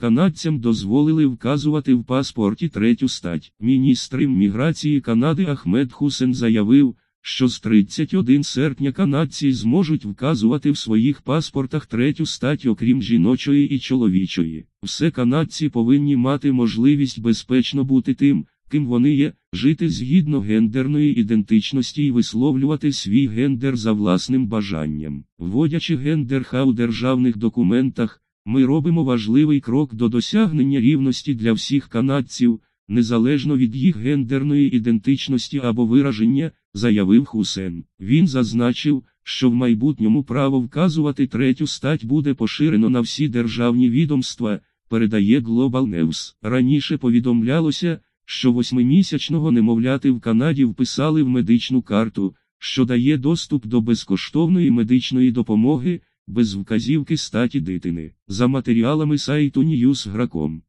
Канадцям дозволили вказувати в паспорті третю стать. Міністр Імміграції Канади Ахмед Хусен заявив, що з 31 серпня канадці зможуть вказувати в своїх паспортах третю стать, окрім жіночої і чоловічої. Все канадці повинні мати можливість безпечно бути тим, ким вони є, жити згідно гендерної ідентичності і висловлювати свій гендер за власним бажанням, вводячи гендер ха у державних документах. Ми робимо важливий крок до досягнення рівності для всіх канадців, незалежно від їх гендерної ідентичності або вираження, заявив Хусен. Він зазначив, що в майбутньому право вказувати третю стать буде поширено на всі державні відомства, передає Global News. Раніше повідомлялося, що восьмимісячного немовляти в Канаді вписали в медичну карту, що дає доступ до безкоштовної медичної допомоги без вказівки статі дитини за матеріалами сайту Ньюсграком.